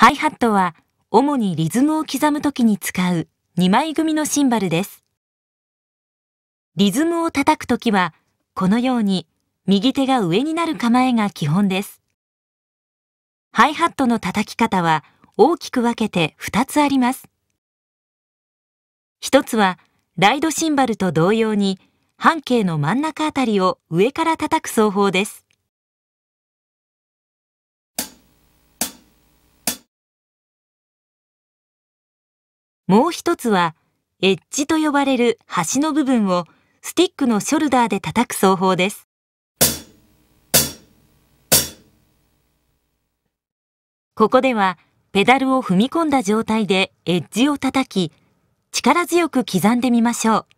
ハイハットは主にリズムを刻むときに使う2枚組のシンバルです。リズムを叩くときはこのように右手が上になる構えが基本です。ハイハットの叩き方は大きく分けて2つあります。1つはライドシンバルと同様に半径の真ん中あたりを上から叩く奏法です。もう一つは、エッジと呼ばれる端の部分をスティックのショルダーで叩く奏法です。ここでは、ペダルを踏み込んだ状態でエッジを叩き、力強く刻んでみましょう。